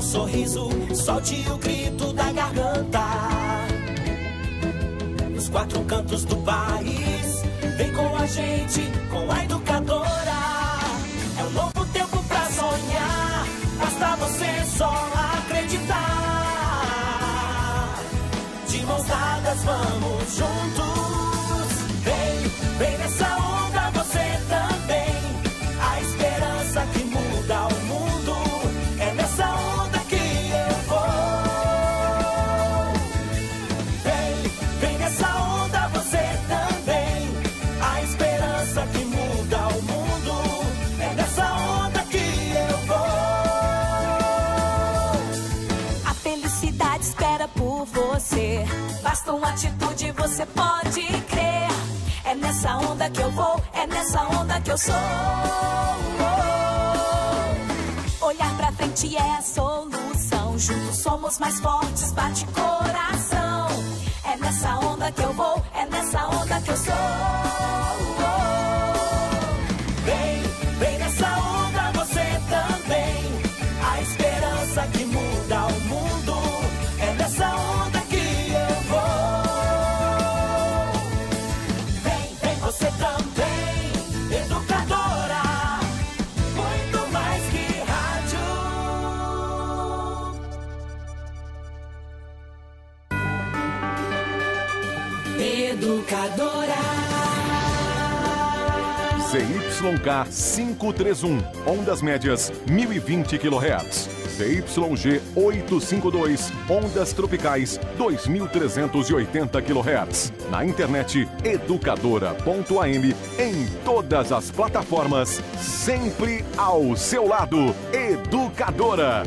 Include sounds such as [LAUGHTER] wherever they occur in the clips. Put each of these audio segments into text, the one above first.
um sorriso, solte o grito da garganta. Nos quatro cantos do país, vem com a gente, com a educadora. É um novo tempo pra sonhar, basta você só acreditar. De mãos dadas, vamos juntos. com atitude você pode crer. É nessa onda que eu vou, é nessa onda que eu sou. Olhar pra frente é a solução. Juntos somos mais fortes, bate coração. É nessa onda que eu vou, YK 531, ondas médias 1020 kHz. ZYG 852, ondas tropicais 2380 kHz. Na internet educadora.am, em todas as plataformas, sempre ao seu lado. Educadora.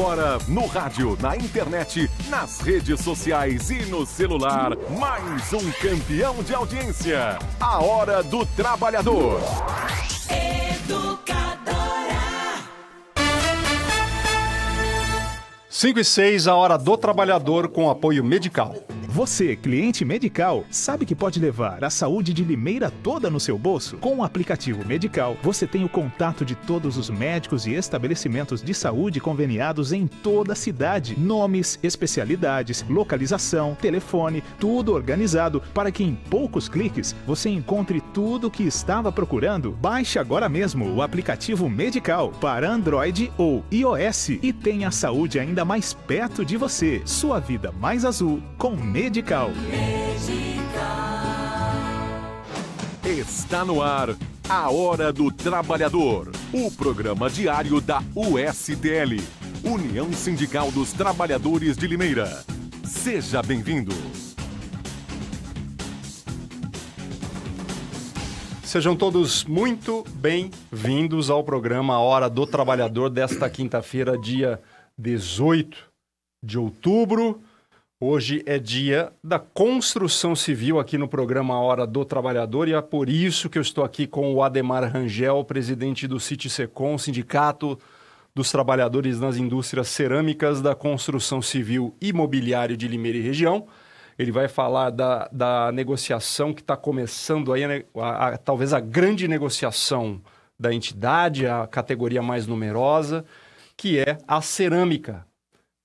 agora, no rádio, na internet, nas redes sociais e no celular, mais um campeão de audiência. A Hora do Trabalhador. Educadora. 5 e 6, a Hora do Trabalhador com apoio medical. Você, cliente Medical, sabe que pode levar a saúde de Limeira toda no seu bolso? Com o aplicativo Medical, você tem o contato de todos os médicos e estabelecimentos de saúde conveniados em toda a cidade. Nomes, especialidades, localização, telefone, tudo organizado para que em poucos cliques você encontre tudo o que estava procurando. Baixe agora mesmo o aplicativo Medical para Android ou iOS e tenha a saúde ainda mais perto de você. Sua vida mais azul com Medical. Medical. Está no ar a Hora do Trabalhador, o programa diário da USTL, União Sindical dos Trabalhadores de Limeira. Seja bem-vindo. Sejam todos muito bem-vindos ao programa Hora do Trabalhador desta quinta-feira, dia 18 de outubro. Hoje é dia da construção civil aqui no programa Hora do Trabalhador e é por isso que eu estou aqui com o Ademar Rangel, presidente do CITICECOM, Sindicato dos Trabalhadores nas Indústrias Cerâmicas da Construção Civil e Imobiliário de Limeira e Região. Ele vai falar da, da negociação que está começando aí, né? a, a, talvez a grande negociação da entidade, a categoria mais numerosa, que é a cerâmica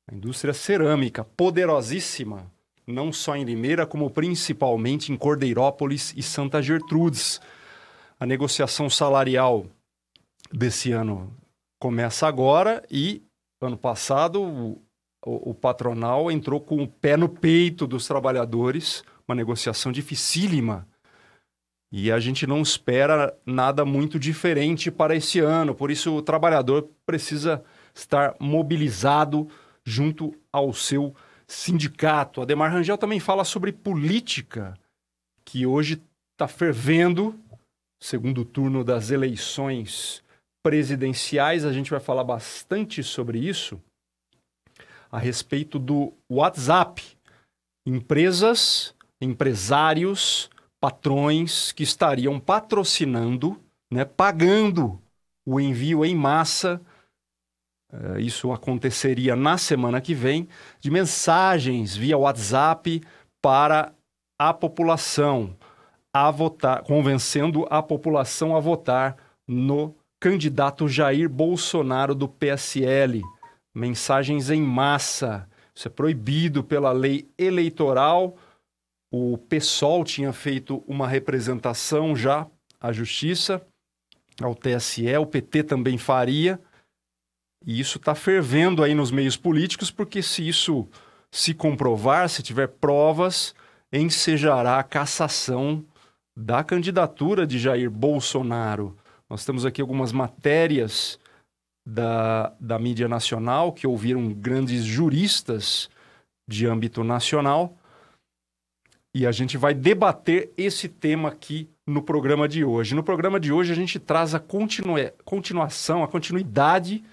a indústria cerâmica, poderosíssima, não só em Limeira, como principalmente em Cordeirópolis e Santa Gertrudes. A negociação salarial desse ano começa agora e ano passado o, o, o patronal entrou com o pé no peito dos trabalhadores, uma negociação dificílima. E a gente não espera nada muito diferente para esse ano. Por isso, o trabalhador precisa estar mobilizado junto ao seu sindicato. Ademar Rangel também fala sobre política, que hoje está fervendo, segundo turno das eleições presidenciais. A gente vai falar bastante sobre isso a respeito do WhatsApp. Empresas, empresários, patrões que estariam patrocinando, né, pagando o envio em massa eh, isso aconteceria na semana que vem, de mensagens via WhatsApp para a população a votar, convencendo a população a votar no candidato Jair Bolsonaro do PSL. Mensagens em massa. Isso é proibido pela lei eleitoral. O PSOL tinha feito uma representação já à justiça, ao TSE, o PT também faria. E isso está fervendo aí nos meios políticos, porque se isso se comprovar, se tiver provas, ensejará a cassação da candidatura de Jair Bolsonaro. Nós temos aqui algumas matérias da, da mídia nacional que ouviram grandes juristas de âmbito nacional. E a gente vai debater esse tema aqui no programa de hoje. No programa de hoje, a gente traz a continuação, a continuidade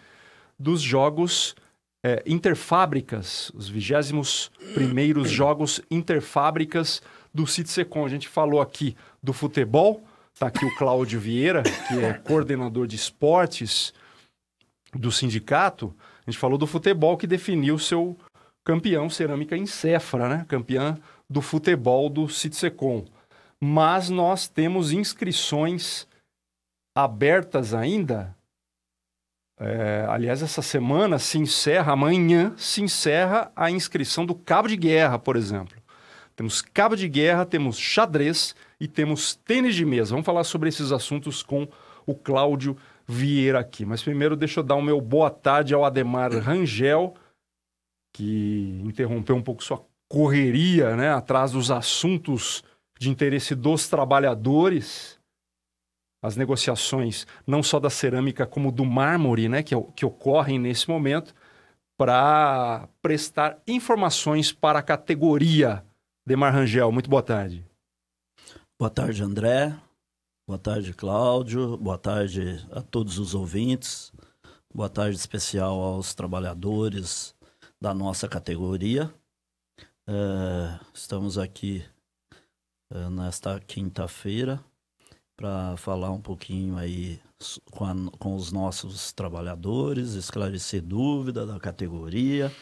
dos jogos é, interfábricas, os 21 jogos interfábricas do CITSECOM. A gente falou aqui do futebol, está aqui o Cláudio Vieira, que é coordenador de esportes do sindicato. A gente falou do futebol que definiu seu campeão Cerâmica Encefra, né? campeã do futebol do CITSECOM. Mas nós temos inscrições abertas ainda é, aliás, essa semana se encerra, amanhã se encerra a inscrição do cabo de guerra, por exemplo. Temos cabo de guerra, temos xadrez e temos tênis de mesa. Vamos falar sobre esses assuntos com o Cláudio Vieira aqui. Mas primeiro deixa eu dar o meu boa tarde ao Ademar Rangel, que interrompeu um pouco sua correria, né, atrás dos assuntos de interesse dos trabalhadores as negociações não só da cerâmica como do mármore, né, que, é que ocorrem nesse momento, para prestar informações para a categoria de Rangel. Muito boa tarde. Boa tarde, André. Boa tarde, Cláudio. Boa tarde a todos os ouvintes. Boa tarde especial aos trabalhadores da nossa categoria. Eh, estamos aqui eh, nesta quinta-feira, para falar um pouquinho aí com, a, com os nossos trabalhadores, esclarecer dúvida da categoria,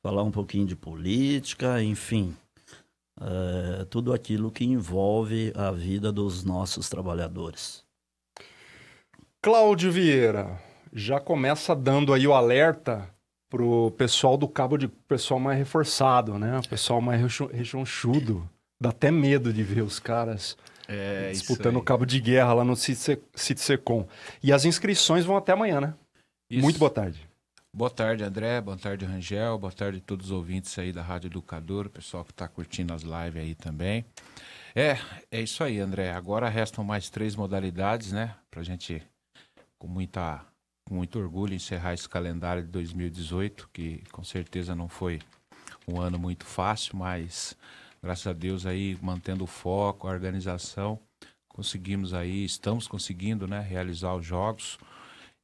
falar um pouquinho de política, enfim, é, tudo aquilo que envolve a vida dos nossos trabalhadores. Cláudio Vieira, já começa dando aí o alerta pro pessoal do cabo de pessoal mais reforçado, né? O pessoal mais rechonchudo. Dá até medo de ver os caras é, disputando o cabo de guerra lá no CITSECOM. E as inscrições vão até amanhã, né? Isso. Muito boa tarde. Boa tarde, André. Boa tarde, Rangel. Boa tarde a todos os ouvintes aí da Rádio Educador, o pessoal que está curtindo as lives aí também. É, é isso aí, André. Agora restam mais três modalidades, né? Pra gente, com muita, com muito orgulho, encerrar esse calendário de 2018, que com certeza não foi um ano muito fácil, mas graças a Deus aí mantendo o foco, a organização, conseguimos aí, estamos conseguindo, né, realizar os jogos.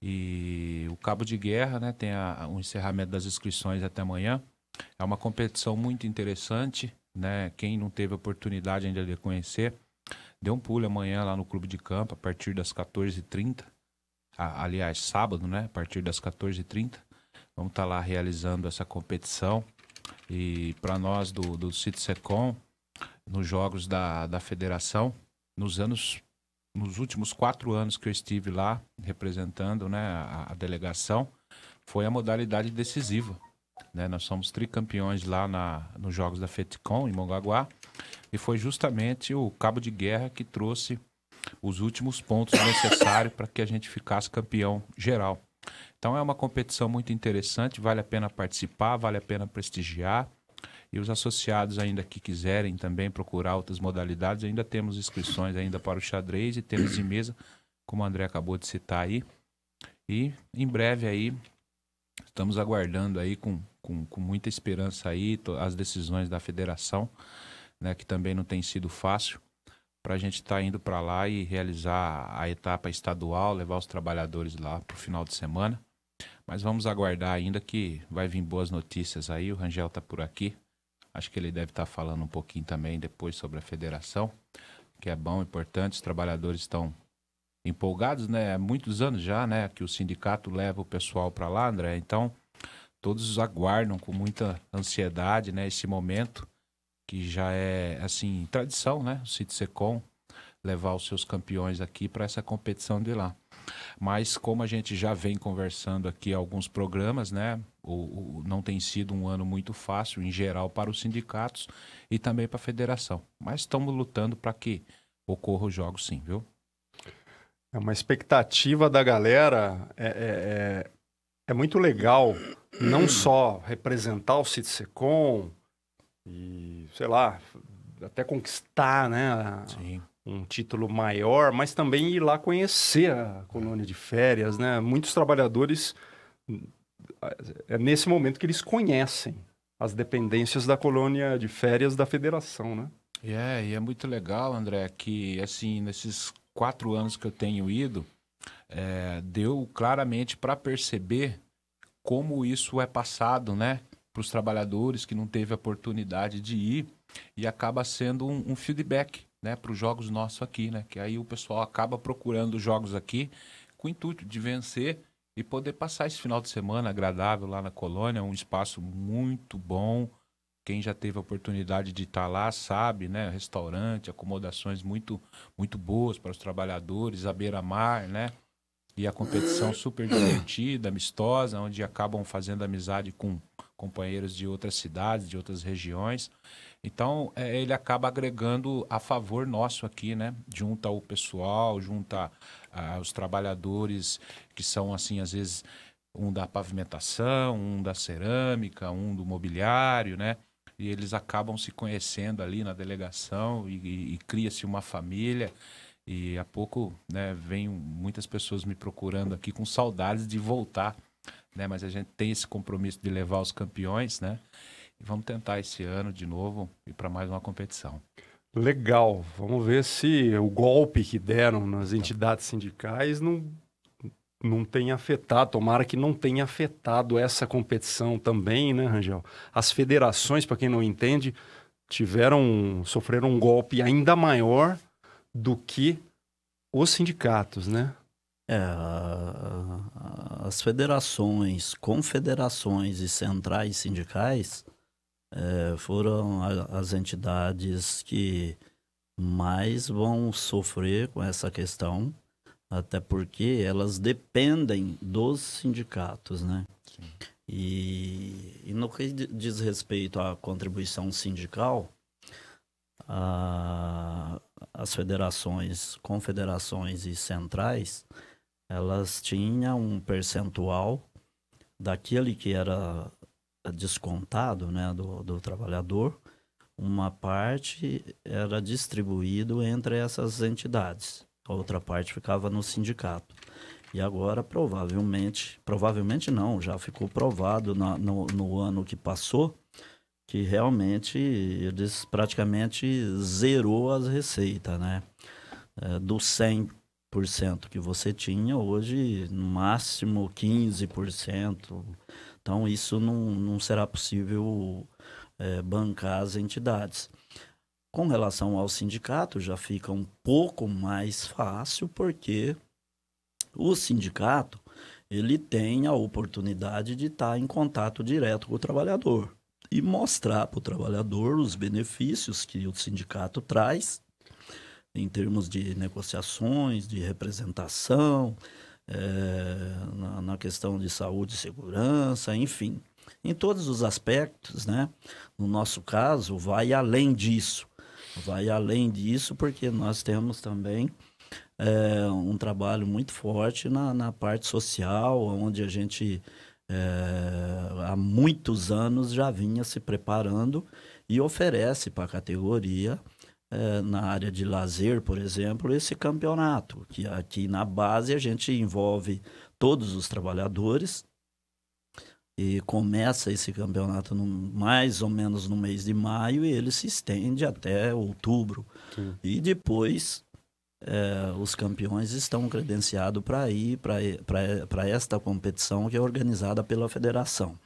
E o cabo de guerra, né, tem a, o um encerramento das inscrições até amanhã. É uma competição muito interessante, né? Quem não teve oportunidade ainda de conhecer, dê um pulo amanhã lá no clube de campo a partir das 14h30. A, aliás, sábado, né? A partir das 14h30. Vamos estar tá lá realizando essa competição. E para nós do, do CITSECOM, nos jogos da, da federação, nos anos nos últimos quatro anos que eu estive lá representando né, a, a delegação, foi a modalidade decisiva. Né? Nós somos tricampeões lá na, nos Jogos da FETCOM, em Mongaguá, e foi justamente o cabo de guerra que trouxe os últimos pontos necessários para que a gente ficasse campeão geral. Então é uma competição muito interessante, vale a pena participar, vale a pena prestigiar. E os associados ainda que quiserem também procurar outras modalidades, ainda temos inscrições ainda para o xadrez e temos de mesa, como o André acabou de citar aí. E em breve aí estamos aguardando aí com, com, com muita esperança aí as decisões da federação, né, que também não tem sido fácil, para a gente estar tá indo para lá e realizar a etapa estadual, levar os trabalhadores lá para o final de semana. Mas vamos aguardar ainda que vai vir boas notícias aí. O Rangel está por aqui. Acho que ele deve estar tá falando um pouquinho também depois sobre a federação, que é bom, importante. Os trabalhadores estão empolgados, né? Há muitos anos já, né? Que o sindicato leva o pessoal para lá, André. Então, todos aguardam com muita ansiedade, né? Esse momento que já é, assim, tradição, né? O CITSECOM levar os seus campeões aqui para essa competição de lá. Mas como a gente já vem conversando aqui alguns programas, né? O, o, não tem sido um ano muito fácil, em geral, para os sindicatos e também para a federação. Mas estamos lutando para que ocorra os jogos sim, viu? É uma expectativa da galera é, é, é, é muito legal não só representar o CITSECOM e, sei lá, até conquistar né, a, um título maior, mas também ir lá conhecer a colônia de férias, né? Muitos trabalhadores é, é nesse momento que eles conhecem as dependências da colônia de férias da federação, né? É, yeah, e é muito legal, André, que assim, nesses quatro anos que eu tenho ido, é, deu claramente para perceber como isso é passado, né? Para os trabalhadores que não teve a oportunidade de ir e acaba sendo um, um feedback né, para os jogos nossos aqui, né? Que aí o pessoal acaba procurando jogos aqui com o intuito de vencer e poder passar esse final de semana agradável lá na colônia, um espaço muito bom. Quem já teve a oportunidade de estar lá sabe, né? Restaurante, acomodações muito muito boas para os trabalhadores, à beira-mar, né? E a competição super divertida, amistosa, onde acabam fazendo amizade com companheiros de outras cidades, de outras regiões. Então, é, ele acaba agregando a favor nosso aqui, né? Junta o pessoal, junta ah, os trabalhadores que são, assim, às vezes, um da pavimentação, um da cerâmica, um do mobiliário, né? E eles acabam se conhecendo ali na delegação e, e, e cria-se uma família. E há pouco, né, vem muitas pessoas me procurando aqui com saudades de voltar, né? Mas a gente tem esse compromisso de levar os campeões, né? E vamos tentar esse ano de novo ir para mais uma competição. Legal. Vamos ver se o golpe que deram nas entidades sindicais não, não tem afetado. Tomara que não tenha afetado essa competição também, né, Rangel? As federações, para quem não entende, tiveram sofreram um golpe ainda maior do que os sindicatos, né? É, as federações, confederações e centrais sindicais é, foram a, as entidades que mais vão sofrer com essa questão, até porque elas dependem dos sindicatos, né? E, e, no que diz respeito à contribuição sindical, a, as federações, confederações e centrais, elas tinham um percentual daquele que era descontado né, do, do trabalhador, uma parte era distribuído entre essas entidades, a outra parte ficava no sindicato. E agora, provavelmente, provavelmente não, já ficou provado na, no, no ano que passou, que realmente eles praticamente zerou as receitas, né? É, do 100% que você tinha, hoje no máximo 15%. Então, isso não, não será possível é, bancar as entidades. Com relação ao sindicato, já fica um pouco mais fácil, porque o sindicato ele tem a oportunidade de estar em contato direto com o trabalhador e mostrar para o trabalhador os benefícios que o sindicato traz em termos de negociações, de representação, é, na, na, questão de saúde e segurança, enfim, em todos os aspectos, né? No nosso caso, vai além disso, vai além disso porque nós temos também é, um trabalho muito forte na, na parte social, onde a gente é, há muitos anos já vinha se preparando e oferece para a categoria é, na área de lazer, por exemplo, esse campeonato, que aqui na base a gente envolve todos os trabalhadores e começa esse campeonato no, mais ou menos no mês de maio e ele se estende até outubro. Sim. E depois é, os campeões estão credenciados para ir para esta competição que é organizada pela federação.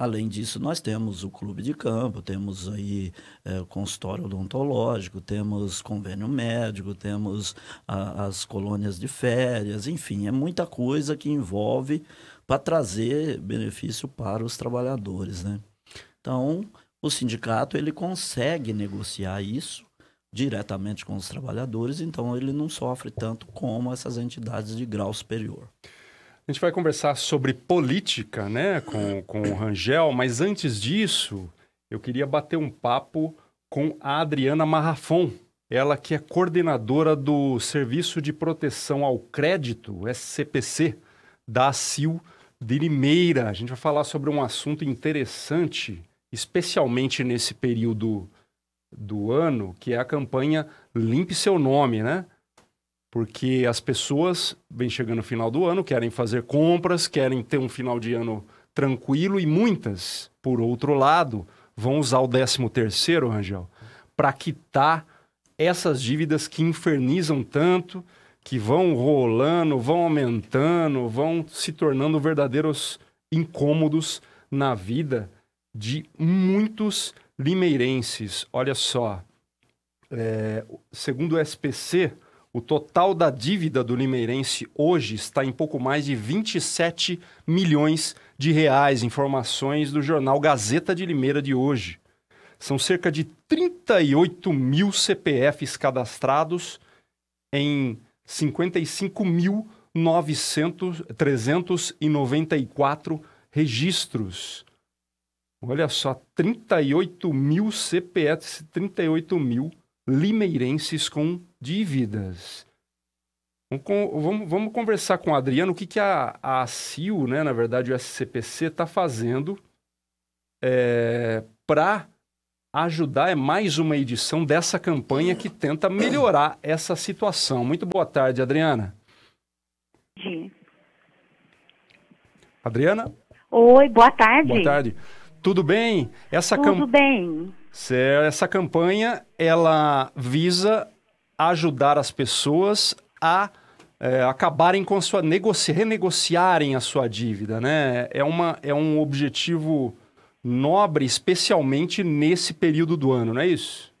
Além disso, nós temos o clube de campo, temos aí é, consultório odontológico, temos convênio médico, temos a, as colônias de férias, enfim, é muita coisa que envolve para trazer benefício para os trabalhadores, né? Então, o sindicato ele consegue negociar isso diretamente com os trabalhadores, então ele não sofre tanto como essas entidades de grau superior. A gente vai conversar sobre política, né, com, com o Rangel, mas antes disso, eu queria bater um papo com a Adriana Marrafon, ela que é coordenadora do Serviço de Proteção ao Crédito, SCPC, da CIL de Limeira. A gente vai falar sobre um assunto interessante, especialmente nesse período do ano, que é a campanha Limpe Seu Nome, né? porque as pessoas vêm chegando no final do ano, querem fazer compras, querem ter um final de ano tranquilo e muitas, por outro lado, vão usar o 13 terceiro, Rangel, para quitar essas dívidas que infernizam tanto, que vão rolando, vão aumentando, vão se tornando verdadeiros incômodos na vida de muitos limeirenses. Olha só, é, segundo o SPC, o total da dívida do Limeirense hoje está em pouco mais de 27 milhões de reais, informações do jornal Gazeta de Limeira de hoje. São cerca de 38 mil CPFs cadastrados em 55.394 registros. Olha só, 38 mil CPFs, 38 mil limeirenses com dívidas. Vamos, conversar com o Adriano o que, a, a CIO, né, na verdade o SCPC, está fazendo é, para ajudar. É mais uma edição dessa campanha que tenta melhorar essa situação. Muito boa tarde, Adriana. Sim. Adriana? Oi, boa tarde. Boa tarde. Tudo bem? Essa Tudo cam... bem. Essa campanha, ela visa ajudar as pessoas a é, acabarem com a sua negocia, renegociarem a sua dívida, né? É, uma, é um objetivo nobre, especialmente nesse período do ano, não é isso?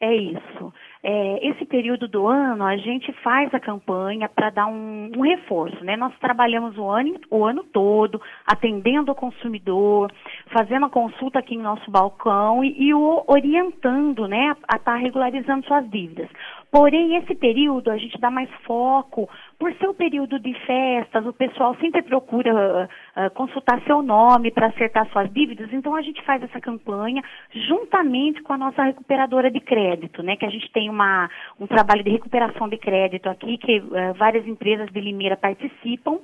É isso. É, esse período do ano a gente faz a campanha para dar um, um, reforço, né? Nós trabalhamos o ano, o ano todo, atendendo o consumidor, fazendo a consulta aqui em nosso balcão e, e o orientando, né, a estar tá regularizando suas dívidas. Porém, esse período a gente dá mais foco, por ser o período de festas, o pessoal sempre procura uh, consultar seu nome para acertar suas dívidas, então a gente faz essa campanha juntamente com a nossa recuperadora de crédito, né? Que a gente tem uma, um trabalho de recuperação de crédito aqui, que uh, várias empresas de Limeira participam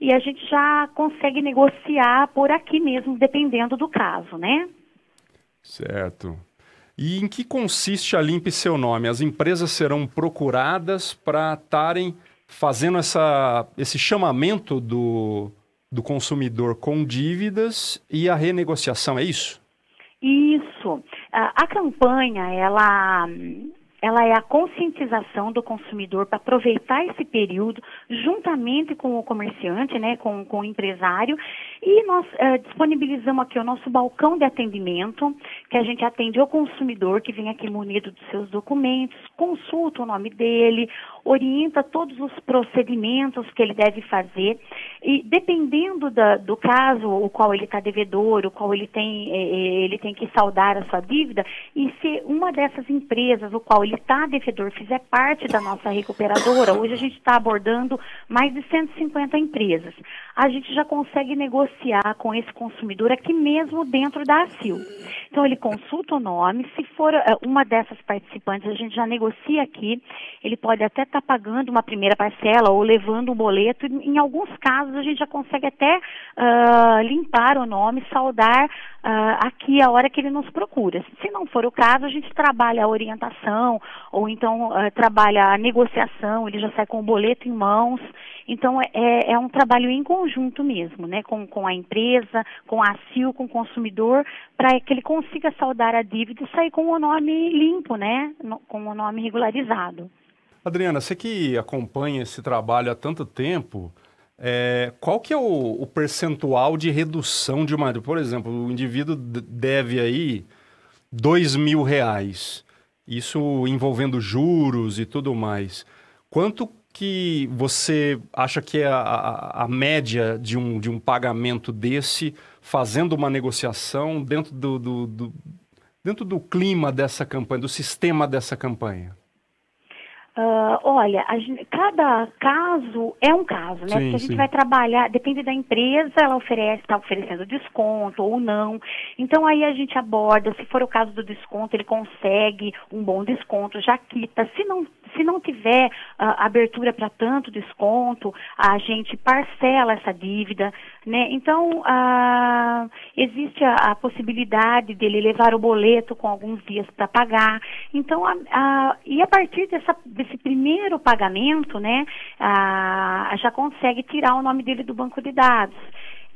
e a gente já consegue negociar por aqui mesmo, dependendo do caso, né? Certo. E em que consiste a Limpe Seu Nome? As empresas serão procuradas para estarem fazendo essa, esse chamamento do, do consumidor com dívidas e a renegociação, é isso? Isso. A, a campanha, ela, ela é a conscientização do consumidor para aproveitar esse período juntamente com o comerciante, né, com, com o empresário, e nós é, disponibilizamos aqui o nosso balcão de atendimento, que a gente atende o consumidor que vem aqui munido dos seus documentos, consulta o nome dele, orienta todos os procedimentos que ele deve fazer. E dependendo da, do caso, o qual ele está devedor, o qual ele tem, eh, eh, ele tem que saldar a sua dívida, e se uma dessas empresas, o qual ele está devedor, fizer parte da nossa recuperadora, hoje a gente está abordando atendendo mais de 150 empresas. A gente já consegue negociar com esse consumidor aqui mesmo dentro da ASIL. Então, ele consulta o nome, se for eh, uma dessas participantes, a gente já negocia aqui, ele pode até estar tá pagando uma primeira parcela ou levando um boleto. Em alguns casos, a gente já consegue até uh, limpar o nome, saudar uh, aqui é a hora que ele nos procura. Se não for o caso, a gente trabalha a orientação ou então uh, trabalha a negociação, ele já sai com o boleto em mãos. Então é, é, é um trabalho em conjunto mesmo, né? Com, com a empresa, com a ACIL, com o consumidor, para é que ele consiga saldar a dívida e sair com o nome limpo, né? No, com o nome regularizado. Adriana, você que acompanha esse trabalho há tanto tempo, é, qual que é o, o, percentual de redução de uma... Por exemplo, o indivíduo deve aí dois mil reais, isso envolvendo juros e tudo mais. Quanto que você acha que é a, a, a média de um, de um pagamento desse, fazendo uma negociação dentro do, do, do, dentro do clima dessa campanha, do sistema dessa campanha? Uh, olha, gente, cada caso é um caso, né? Sim, Porque a gente sim. vai trabalhar, depende da empresa, ela oferece, está oferecendo desconto ou não. Então aí a gente aborda, se for o caso do desconto, ele consegue um bom desconto, já quita. Se não se não tiver uh, abertura para tanto desconto, a gente parcela essa dívida, né? Então, uh, existe a, a, possibilidade dele levar o boleto com alguns dias para pagar. Então, a, e a partir dessa, desse primeiro pagamento, né, já consegue tirar o nome dele do banco de dados.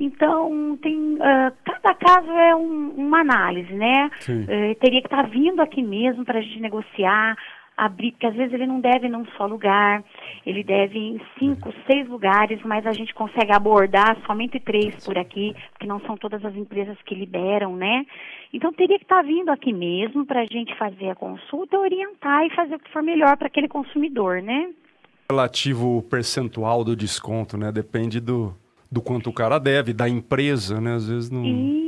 Então, tem, uh, cada caso é um, uma análise, né? Uh, teria que estar tá vindo aqui mesmo para a gente negociar abrir, porque às vezes ele não deve num só lugar, ele deve em cinco, seis lugares, mas a gente consegue abordar somente três por aqui, porque não são todas as empresas que liberam, né? Então teria que estar tá vindo aqui mesmo para a gente fazer a consulta, orientar e fazer o que for melhor para aquele consumidor, né? Relativo percentual do desconto, né? Depende do, do quanto o cara deve, da empresa, né? Às vezes não. E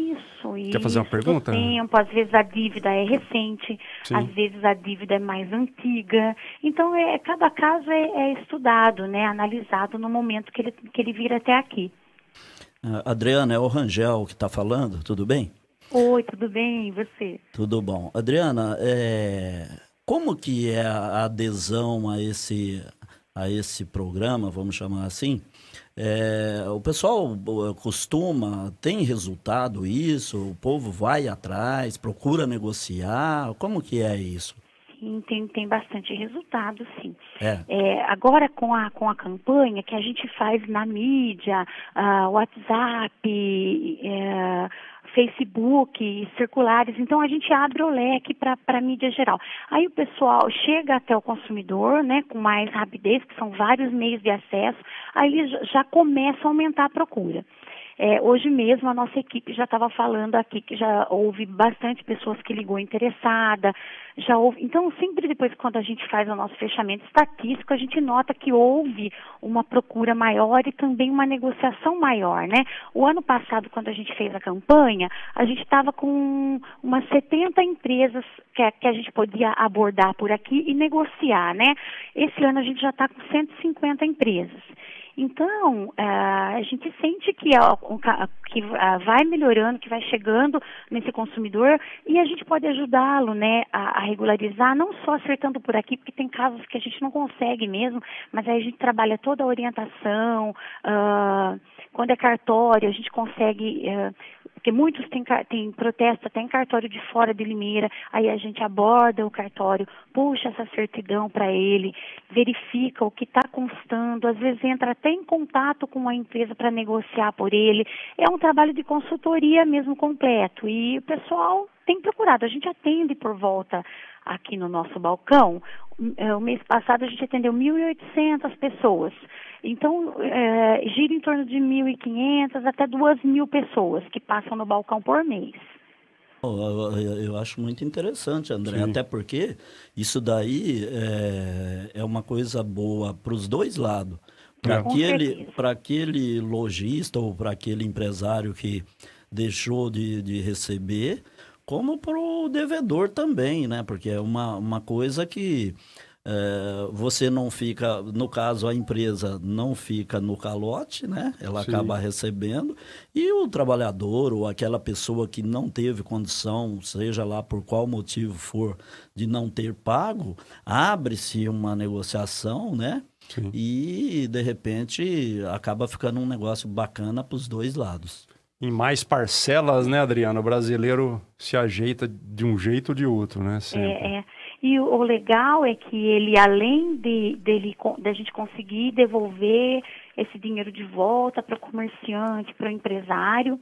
Quer fazer uma pergunta? Tempo, às vezes a dívida é recente, Sim. às vezes a dívida é mais antiga. Então, é, cada caso é, é estudado, né, analisado no momento que ele, que ele vira até aqui. Ah, Adriana, é o Rangel que está falando, tudo bem? Oi, tudo bem, e você? Tudo bom. Adriana, é... como que é a adesão a esse, a esse programa, vamos chamar assim, é, o pessoal eh, costuma, tem resultado isso? O povo vai atrás, procura negociar? Como que é isso? Sim, tem, tem bastante resultado, sim. É. É, agora com a, com a campanha que a gente faz na mídia, uh, WhatsApp, eh, Facebook, circulares. Então a gente abre o leque para a mídia geral. Aí o pessoal chega até o consumidor, né, com mais rapidez, que são vários meios de acesso. Aí já começa a aumentar a procura. É, hoje mesmo a nossa equipe já estava falando aqui que já houve bastante pessoas que ligou interessada, já houve. Então, sempre depois quando a gente faz o nosso fechamento estatístico, a gente nota que houve uma procura maior e também uma negociação maior, né? O ano passado, quando a gente fez a campanha, a gente estava com umas 70 empresas que, que a gente podia abordar por aqui e negociar, né? Esse ano a gente já está com 150 empresas. Então, é, a gente sente que, é que é, vai melhorando, que vai chegando nesse consumidor e a gente pode ajudá-lo né, a, regularizar, não só acertando por aqui, porque tem casos que a gente não consegue mesmo, mas aí a gente trabalha toda a orientação. Uh, quando é cartório, a gente consegue. É, porque muitos têm, têm protesto até em cartório de fora de Limeira, aí a gente aborda o cartório, puxa essa certidão para ele, verifica o que está constando, às vezes entra até em contato com a empresa para negociar por ele. É um trabalho de consultoria mesmo completo e o pessoal tem procurado. A gente atende por volta aqui no nosso balcão, é, o mês passado a gente atendeu 1.800 pessoas. Então, é, gira em torno de 1.500 até 2.000 pessoas que passam no balcão por mês. Eu, eu, eu acho muito interessante, André, Sim. até porque isso daí é, é uma coisa boa para os dois lados. Para aquele, aquele lojista ou para aquele empresário que deixou de, de receber, como para o devedor também, né? Porque é uma, uma coisa que é, você não fica, no caso a empresa não fica no calote, né? Ela Sim. acaba recebendo e o trabalhador ou aquela pessoa que não teve condição, seja lá por qual motivo for, de não ter pago, abre-se uma negociação, né? Sim. E de repente acaba ficando um negócio bacana para os dois lados em mais parcelas, né, Adriana? O brasileiro se ajeita de um jeito ou de outro, né? É, é, E o, o legal é que ele, além de dele, gente conseguir devolver esse dinheiro de volta para o comerciante, para o empresário,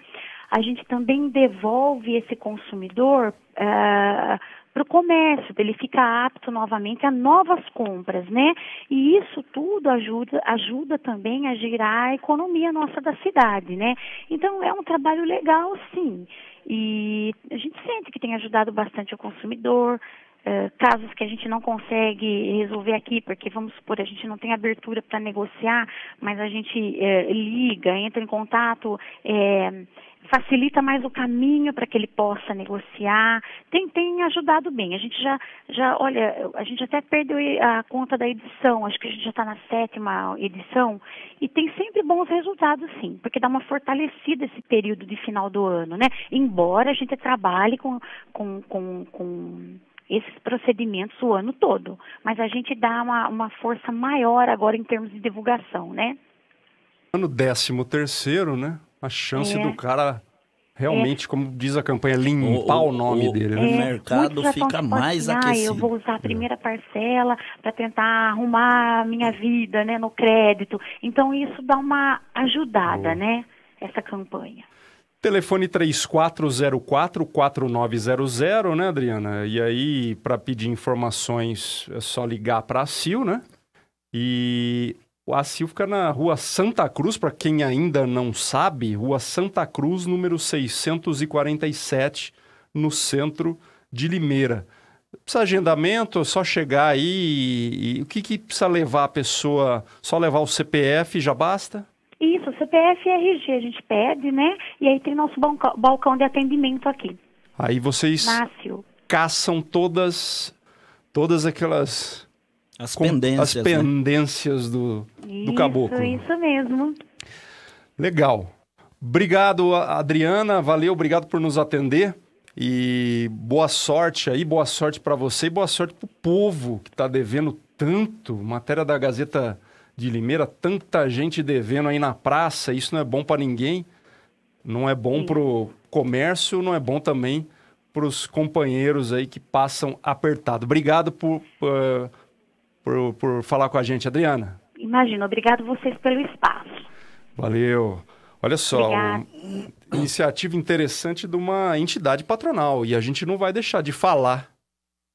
a gente também devolve esse consumidor uh, para o comércio, para ele ficar apto novamente a novas compras, né? E isso tudo ajuda, ajuda também a girar a economia nossa da cidade, né? Então é um trabalho legal, sim. E a gente sente que tem ajudado bastante o consumidor, eh, casos que a gente não consegue resolver aqui, porque vamos supor, a gente não tem abertura para negociar, mas a gente eh, liga, entra em contato, eh, facilita mais o caminho para que ele possa negociar. Tem, tem ajudado bem. A gente já, já, olha, a gente até perdeu a conta da edição, acho que a gente já está na sétima edição, e tem sempre bons resultados, sim, porque dá uma fortalecida esse período de final do ano, né? Embora a gente trabalhe com, com, com, com esses procedimentos o ano todo. Mas a gente dá uma, uma força maior agora em termos de divulgação, né? Ano 13 terceiro, né? A chance é. do cara realmente, é. como diz a campanha, limpar o, o nome o, dele. Né? É, o mercado fica tipo assim, mais assim, aquecido. Ah, eu vou usar a é. primeira parcela para tentar arrumar a minha vida né, no crédito. Então, isso dá uma ajudada, né? Essa campanha. Telefone 3404-4900, né, Adriana? E aí, para pedir informações, é só ligar para a CIL, né? E a CIL fica na Rua Santa Cruz, para quem ainda não sabe, Rua Santa Cruz, número 647, no centro de Limeira. Precisa agendamento, é só chegar aí. E, e o que, que precisa levar a pessoa? Só levar o CPF já basta? Isso, CPF e RG a gente pede, né? E aí tem nosso balcão de atendimento aqui. Aí vocês Nácio. caçam todas todas aquelas as com, pendências, as né? pendências né? do, do isso, caboclo. Isso mesmo. Legal. Obrigado, Adriana. Valeu, obrigado por nos atender. E boa sorte aí, boa sorte para você e boa sorte para o povo que está devendo tanto. Matéria da Gazeta de Limeira, tanta gente devendo aí na praça, isso não é bom para ninguém, não é bom para o comércio, não é bom também para os companheiros aí que passam apertado. Obrigado por, eh, por, por falar com a gente, Adriana. Imagina, obrigado vocês pelo espaço. Valeu. Olha só, iniciativa interessante de uma entidade patronal e a gente não vai deixar de falar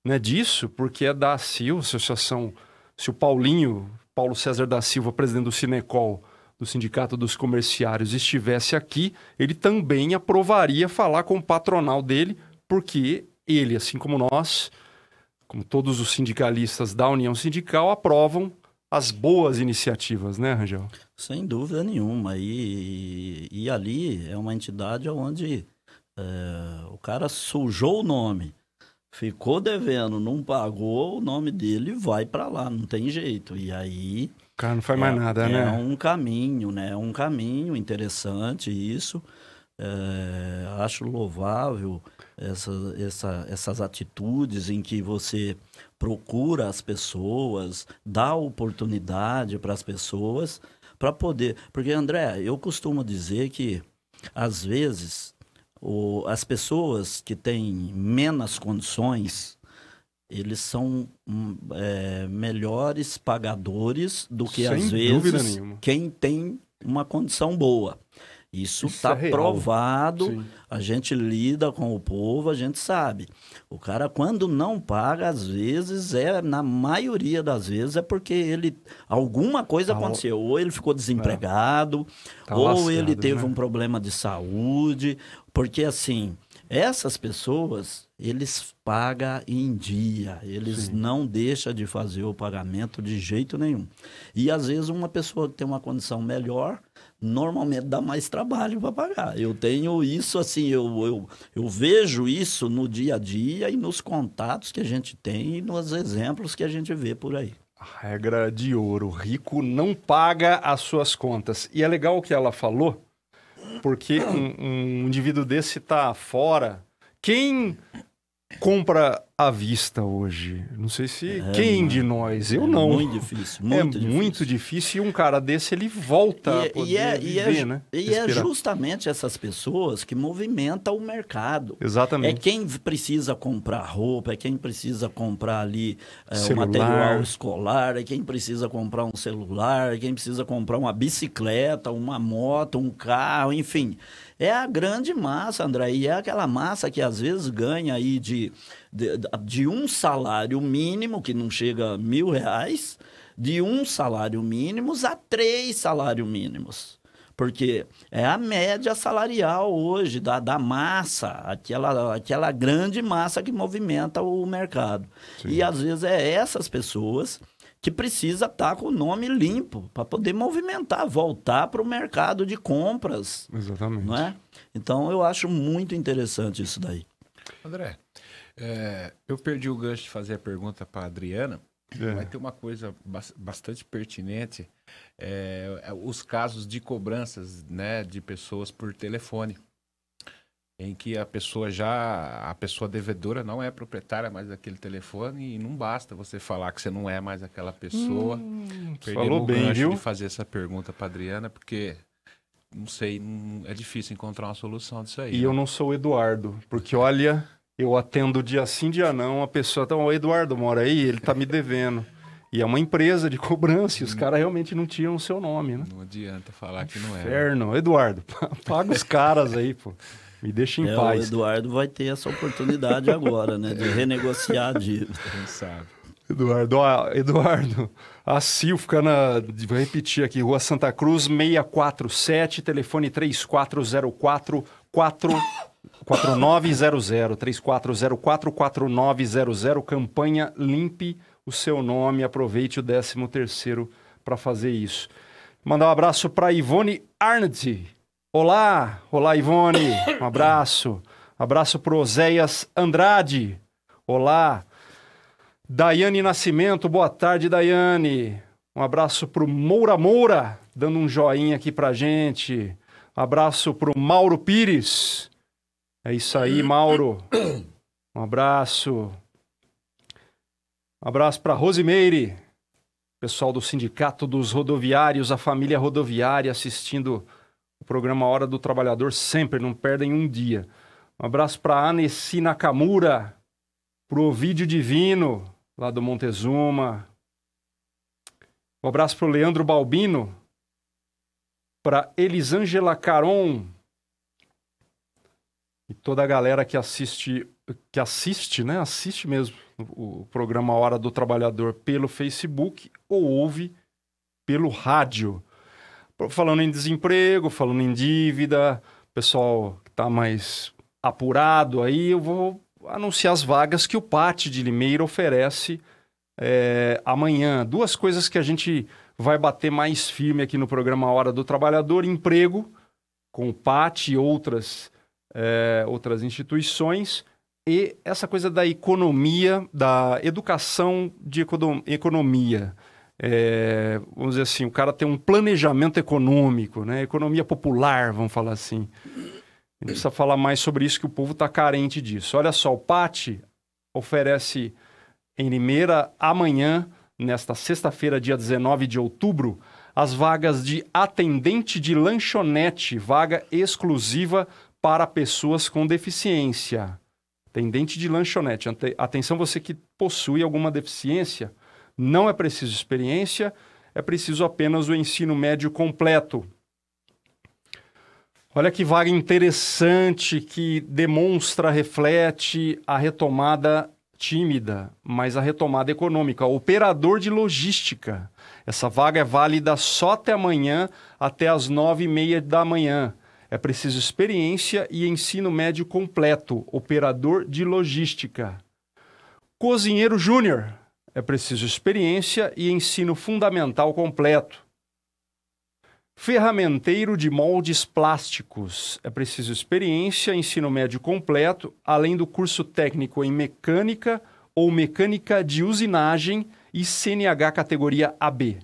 né, disso, porque é da CIL, Associação. Se o Paulinho Paulo César da Silva, presidente do Cinecol, do Sindicato dos Comerciários, estivesse aqui, ele também aprovaria falar com o patronal dele, porque ele, assim como nós, como todos os sindicalistas da União Sindical, aprovam as boas iniciativas, né, Rangel? Sem dúvida nenhuma. E, e ali é uma entidade onde é, o cara sujou o nome ficou devendo, não pagou, o nome dele vai para lá, não tem jeito. E aí. O cara não faz é, mais nada, é né? É um caminho, né? É um caminho interessante isso. É, acho louvável essa, essa, essas atitudes em que você procura as pessoas, dá oportunidade para as pessoas para poder. Porque, André, eu costumo dizer que, às vezes, o, as pessoas que têm menos condições, eles são hum, é, melhores pagadores do que, Sem às vezes, quem tem uma condição boa. Isso está é provado, Sim. a gente lida com o povo, a gente sabe. O cara, quando não paga, às vezes, é na maioria das vezes, é porque ele alguma coisa tá aconteceu. Ou ele ficou é. desempregado, é. tá ou ele teve né? um problema de saúde. Porque, assim, essas pessoas, eles pagam em dia, eles Sim. não deixam de fazer o pagamento de jeito nenhum. E às vezes uma pessoa que tem uma condição melhor, normalmente dá mais trabalho para pagar. Eu tenho isso assim, eu, eu, eu vejo isso no dia a dia e nos contatos que a gente tem e nos exemplos que a gente vê por aí. A regra de ouro, rico não paga as suas contas. E é legal o que ela falou, porque um, um indivíduo desse está fora. Quem compra à vista hoje. Não sei se é, quem mano. É. de nós, eu é não. Muito difícil, é muito é difícil. muito difícil e um cara desse ele volta e, a é, poder e é, viver, e é, né? E é justamente essas pessoas que movimentam o mercado. Exatamente. É quem precisa comprar roupa, é quem precisa comprar ali eh, o material escolar, é quem precisa comprar um celular, é quem precisa comprar uma bicicleta, uma moto, um carro, enfim é a grande massa, André, e é aquela massa que às vezes ganha aí de, de, de um salário mínimo, que não chega a mil reais, de um salário mínimo a três salários mínimos porque é a média salarial hoje da, da massa, aquela, aquela grande massa que movimenta o mercado. Sim. E às vezes é essas pessoas que precisa estar tá com o nome limpo para poder movimentar, voltar para o mercado de compras. Exatamente. Não é? Então eu acho muito interessante isso daí. André, é, eu perdi o gancho de fazer a pergunta para a Adriana. É. Vai ter uma coisa bastante pertinente: é, é, os casos de cobranças né, de pessoas por telefone em que a pessoa já a pessoa devedora não é proprietária mais daquele telefone e não basta você falar que você não é mais aquela pessoa. Hum, falou bem, viu? de fazer essa pergunta para Adriana porque não sei, não, é difícil encontrar uma solução disso aí. E né? eu não sou o Eduardo, porque olha, eu atendo dia sim, dia não, a pessoa então tá, o Eduardo mora aí, ele tá me devendo. E é uma empresa de cobrança, e os hum. caras realmente não tinham o seu nome, né? Não adianta falar que não é. Né? Inferno. Eduardo, [LAUGHS] paga os caras aí, pô. Me deixa em é, paz. O Eduardo vai ter essa oportunidade agora, né? De renegociar a dívida. Quem sabe. Eduardo, ó, Eduardo, a Sil fica na. Vou repetir aqui, Rua Santa Cruz, 647, telefone 3404 4. 4900 3404 4900 campanha limpe o seu nome aproveite o 13 terceiro para fazer isso mandar um abraço para Ivone Arndt Olá, olá Ivone, [COUGHS] um abraço. Um abraço pro Oséias Andrade. Olá. Daiane Nascimento, boa tarde, Daiane. Um abraço pro Moura Moura, dando um joinha aqui pra gente. Um abraço pro Mauro Pires. É isso aí, hum. Mauro. [COUGHS] Um abraço. Um abraço para Rosimeire, pessoal do Sindicato dos Rodoviários, a família rodoviária assistindo o programa Hora do Trabalhador sempre, não perdem um dia. Um abraço para Anessi Nakamura, para o Ovídio Divino, lá do Montezuma. Um abraço para o Leandro Balbino, para Elisângela Caron e toda a galera que assiste, que assiste, né? Assiste mesmo o programa Hora do Trabalhador pelo Facebook ou ouve pelo rádio. Falando em desemprego, falando em dívida, pessoal que está mais apurado aí, eu vou anunciar as vagas que o Pate de Limeira oferece é, amanhã. Duas coisas que a gente vai bater mais firme aqui no programa Hora do Trabalhador: emprego com o Pate e outras, é, outras instituições. E essa coisa da economia, da educação de economia é, vamos dizer assim, o cara tem um planejamento econômico, né? Economia popular, vamos falar assim. A gente precisa falar mais sobre isso, que o povo está carente disso. Olha só, o PAT oferece em Limeira amanhã, nesta sexta-feira, dia 19 de outubro, as vagas de atendente de lanchonete, vaga exclusiva para pessoas com deficiência. Atendente de lanchonete. Atenção, você que possui alguma deficiência não é preciso experiência, é preciso apenas o ensino médio completo. Olha que vaga interessante que demonstra, reflete a retomada tímida, mas a retomada econômica. Operador de logística. Essa vaga é válida só até amanhã, até as nove e meia da manhã. É preciso experiência e ensino médio completo. Operador de logística. Cozinheiro júnior. É preciso experiência e ensino fundamental completo. Ferramenteiro de moldes plásticos. É preciso experiência, ensino médio completo, além do curso técnico em mecânica ou mecânica de usinagem e CNH categoria AB.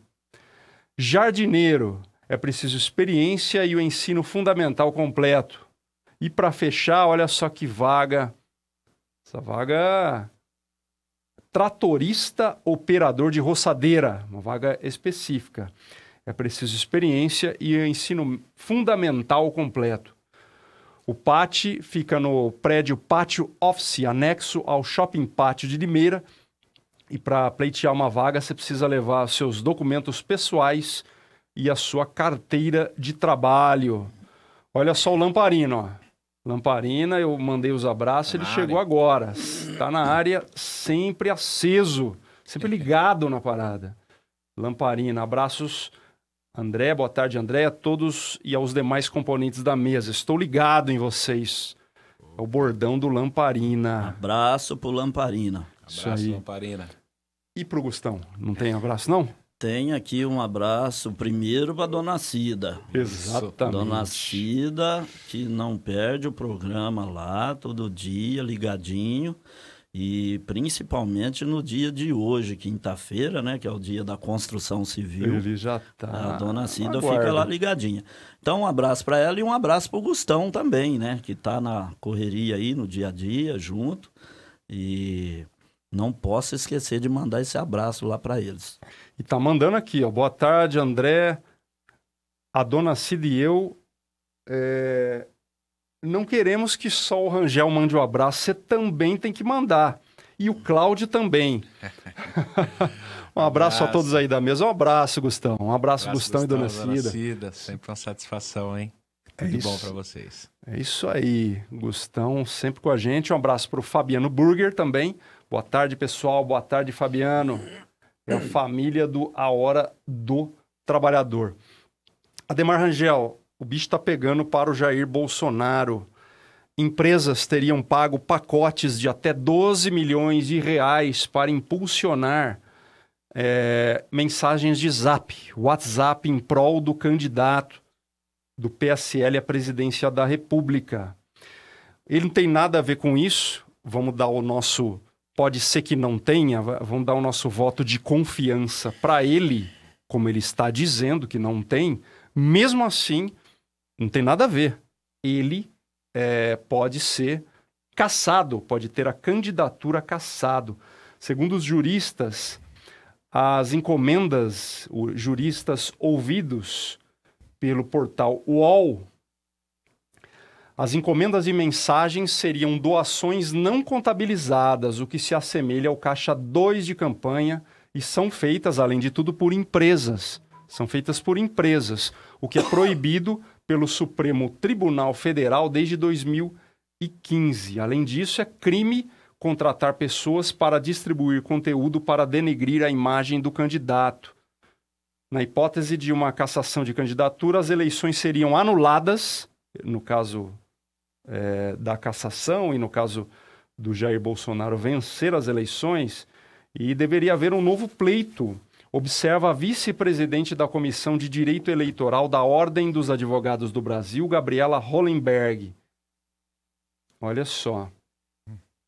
Jardineiro. É preciso experiência e o ensino fundamental completo. E para fechar, olha só que vaga. Essa vaga tratorista operador de roçadeira, uma vaga específica. É preciso experiência e ensino fundamental completo. O PAT fica no prédio Pátio Office, anexo ao Shopping Pátio de Limeira. E para pleitear uma vaga, você precisa levar seus documentos pessoais e a sua carteira de trabalho. Olha só o lamparino, ó. Lamparina, eu mandei os abraços, tá ele chegou área. agora. Está na área, sempre aceso, sempre ligado na parada. Lamparina, abraços, André, boa tarde, André, a todos e aos demais componentes da mesa. Estou ligado em vocês. É o bordão do Lamparina. Abraço pro Lamparina. Abraço, Lamparina. E pro Gustão? Não tem abraço, não? Tem aqui um abraço primeiro para Dona Cida. Exatamente. Dona Cida, que não perde o programa lá, todo dia, ligadinho. E principalmente no dia de hoje, quinta-feira, né? Que é o dia da construção civil. Ele já está. A dona Cida Aguardo. fica lá ligadinha. Então, um abraço para ela e um abraço para o Gustão também, né? Que está na correria aí, no dia a dia, junto. E não posso esquecer de mandar esse abraço lá para eles. E tá mandando aqui, ó. Boa tarde, André. A dona Cida e eu é... não queremos que só o Rangel mande o um abraço, você também tem que mandar. E o Cláudio também. [LAUGHS] um, abraço abraço, a todos aí da mesa. Um abraço, Gustão. Um abraço, abraço Gustão, Gustão, e Dona, dona Cida. Cida. Sempre uma satisfação, hein? É Tudo é isso. bom para vocês. É isso aí, Gustão, sempre com a gente. Um abraço para o Fabiano Burger também. Boa tarde, pessoal. Boa tarde, Fabiano. É a família do A Hora do Trabalhador. Ademar Rangel, o bicho está pegando para o Jair Bolsonaro. Empresas teriam pago pacotes de até 12 milhões de reais para impulsionar é, mensagens de zap, WhatsApp em prol do candidato do PSL à presidência da República. Ele não tem nada a ver com isso. Vamos dar o nosso pode ser que não tenha, vamos dar o nosso voto de confiança para ele, como ele está dizendo que não tem, mesmo assim, não tem nada a ver. Ele é, pode ser cassado, pode ter a candidatura cassado. Segundo os juristas, as encomendas, juristas ouvidos pelo portal UOL as encomendas e mensagens seriam doações não contabilizadas, o que se assemelha ao caixa 2 de campanha, e são feitas, além de tudo, por empresas. São feitas por empresas, o que é proibido pelo Supremo Tribunal Federal desde 2015. Além disso, é crime contratar pessoas para distribuir conteúdo para denegrir a imagem do candidato. Na hipótese de uma cassação de candidatura, as eleições seriam anuladas, no caso é, da cassação e, no caso do Jair Bolsonaro, vencer as eleições, e deveria haver um novo pleito. Observa a vice-presidente da Comissão de Direito Eleitoral da Ordem dos Advogados do Brasil, Gabriela Hollenberg. Olha só.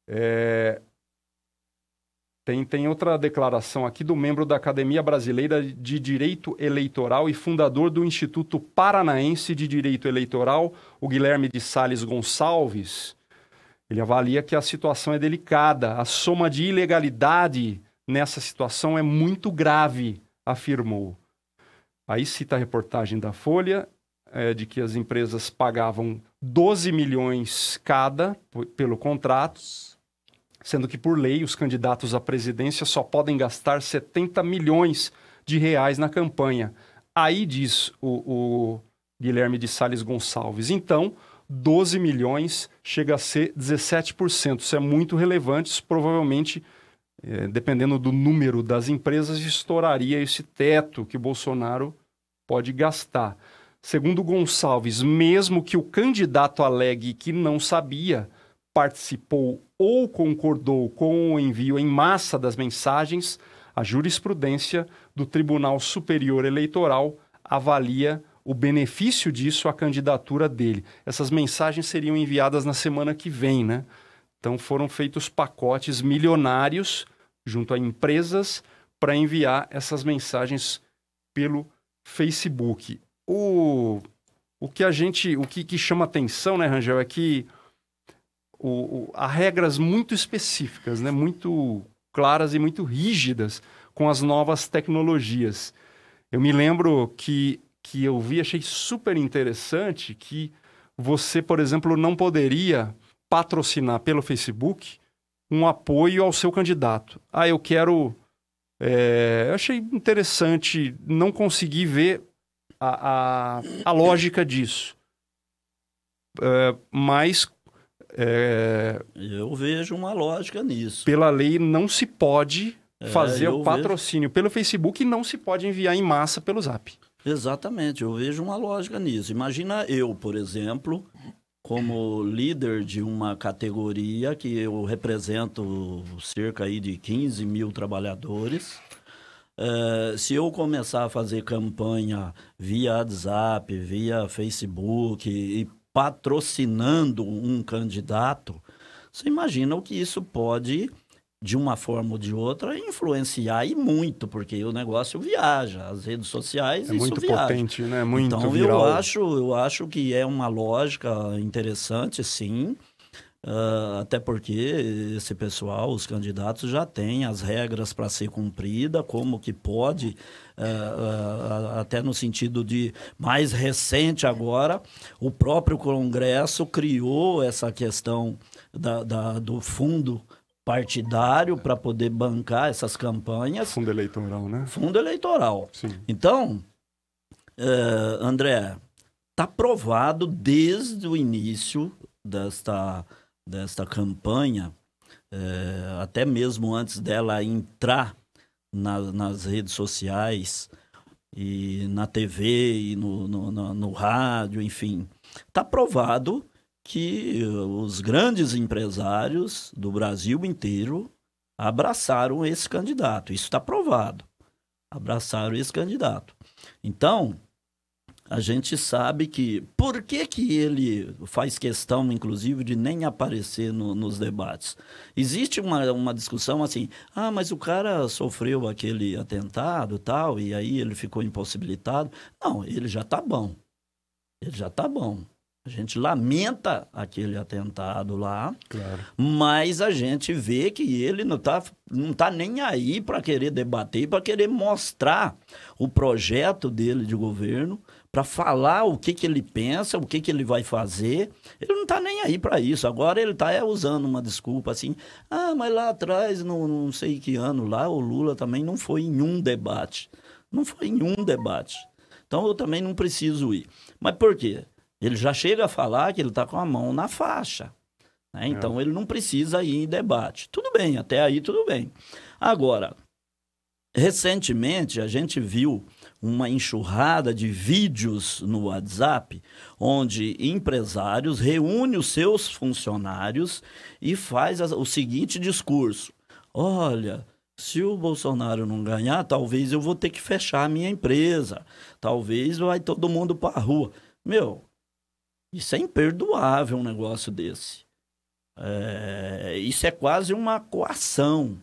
É, tem, tem outra declaração aqui do membro da Academia Brasileira de Direito Eleitoral e fundador do Instituto Paranaense de Direito Eleitoral, o Guilherme de Sales Gonçalves. Ele avalia que a situação é delicada. A soma de ilegalidade nessa situação é muito grave, afirmou. Aí cita a reportagem da Folha é, de que as empresas pagavam 12 milhões cada pelo contrato sendo que, por lei, os candidatos à presidência só podem gastar 70 milhões de reais na campanha. Aí diz o, o Guilherme de Sales Gonçalves. Então, 12 milhões chega a ser 17%. Isso é muito relevante, isso provavelmente, é, dependendo do número das empresas, estouraria esse teto que Bolsonaro pode gastar. Segundo Gonçalves, mesmo que o candidato alegue que não sabia, participou ou concordou com o envio em massa das mensagens, a jurisprudência do Tribunal Superior Eleitoral avalia o benefício disso à candidatura dele. Essas mensagens seriam enviadas na semana que vem, né? Então foram feitos pacotes milionários junto a empresas para enviar essas mensagens pelo Facebook. O, o que a gente, o que, que chama atenção, né, Rangel, é que o, o, há regras muito específicas, né? muito claras e muito rígidas com as novas tecnologias. Eu me lembro que, que eu vi, achei super interessante que você, por exemplo, não poderia patrocinar pelo Facebook um apoio ao seu candidato. Ah, eu quero. É, eu achei interessante, não consegui ver a, a, a lógica disso. É, mas é... Eu vejo uma lógica nisso. Pela lei, não se pode é, fazer o patrocínio vejo... pelo Facebook e não se pode enviar em massa pelo Zap. Exatamente, eu vejo uma lógica nisso. Imagina eu, por exemplo, como líder de uma categoria que eu represento cerca aí de 15 mil trabalhadores. É, se eu começar a fazer campanha via WhatsApp, via Facebook e patrocinando um candidato, você imagina o que isso pode, de uma forma ou de outra, influenciar e muito, porque o negócio viaja, as redes sociais é isso muito viaja. potente, né? É muito então viral. eu acho, eu acho que é uma lógica interessante, sim. Uh, até porque esse pessoal, os candidatos, já têm as regras para ser cumprida, como que pode, uh, uh, até no sentido de mais recente agora, o próprio Congresso criou essa questão da, da do fundo partidário para poder bancar essas campanhas. Fundo eleitoral, né? Fundo eleitoral. Sim. Então, eh, André, está provado desde o início desta desta campanha, é, até mesmo antes dela entrar na, nas redes sociais e na TV e no, no, no, no rádio, enfim, está provado que eh, os grandes empresários do Brasil inteiro abraçaram esse candidato. Isso está provado. Abraçaram esse candidato. Então, a gente sabe que por que, que ele faz questão, inclusive, de nem aparecer no, nos debates? Existe uma, uma discussão assim, ah, mas o cara sofreu aquele atentado tal, e aí ele ficou impossibilitado. Não, ele já está bom. Ele já está bom. A gente lamenta aquele atentado lá, claro. mas a gente vê que ele não está não tá nem aí para querer debater, para querer mostrar o projeto dele de governo, para falar o que, que ele pensa, o que, que ele vai fazer. Ele não está nem aí para isso. Agora ele está é, usando uma desculpa assim. Ah, mas lá atrás, não, não sei que ano lá, o Lula também não foi em um debate. Não foi em um debate. Então eu também não preciso ir. Mas por quê? Ele já chega a falar que ele está com a mão na faixa. Né? Então é. ele não precisa ir em debate. Tudo bem, até aí tudo bem. Agora, recentemente a gente viu uma enxurrada de vídeos no WhatsApp, onde empresários reúne os seus funcionários e faz o seguinte discurso: Olha, se o Bolsonaro não ganhar, talvez eu vou ter que fechar a minha empresa, talvez vai todo mundo para a rua. Meu, isso é imperdoável um negócio desse. É, isso é quase uma coação.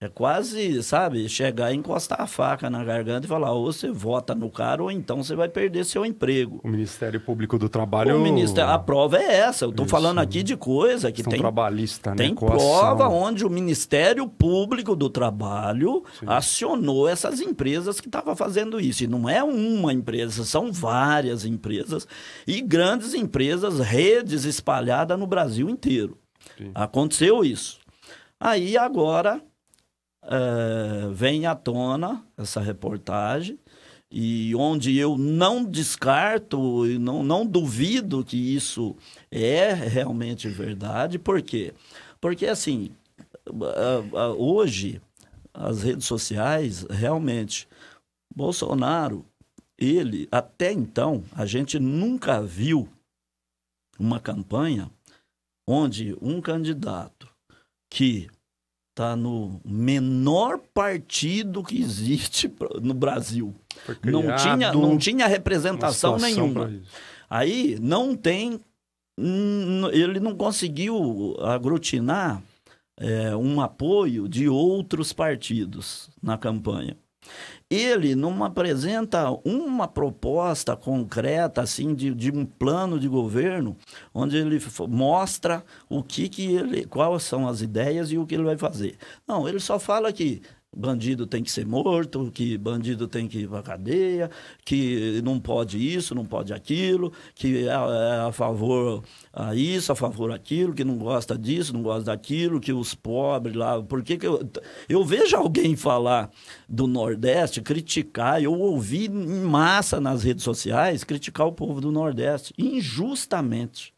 É quase, sabe, chegar e encostar a faca na garganta e falar: ou você vota no cara, ou então você vai perder seu emprego. O Ministério Público do Trabalho. O Ministério, a prova é essa. Eu estou falando aqui de coisa que tem. trabalhista, né, Tem prova onde o Ministério Público do Trabalho Sim. acionou essas empresas que estavam fazendo isso. E não é uma empresa, são várias empresas e grandes empresas, redes espalhadas no Brasil inteiro. Sim. Aconteceu isso. Aí agora é, vem à tona essa reportagem e onde eu não descarto e não, não duvido que isso é realmente verdade. Por quê? Porque, assim, eh, eh, hoje as redes sociais realmente Bolsonaro ele até então a gente nunca viu uma campanha onde um candidato que está no menor partido que existe no Brasil. Não tinha, não tinha representação nenhuma. Aí não tem. Ele não conseguiu aglutinar é, um apoio de outros partidos na campanha. Ele não apresenta uma proposta concreta, assim, de, de um plano de governo, onde ele mostra o que, que ele, quais são as ideias e o que ele vai fazer. Não, ele só fala que bandido tem que ser morto, que bandido tem que ir para cadeia, que não pode isso, não pode aquilo, que é, é a favor a isso, a favor aquilo, que não gosta disso, não gosta daquilo, que os pobres lá, por que eu eu vejo alguém falar do Nordeste criticar, eu ouvi em massa nas redes sociais criticar o povo do Nordeste injustamente.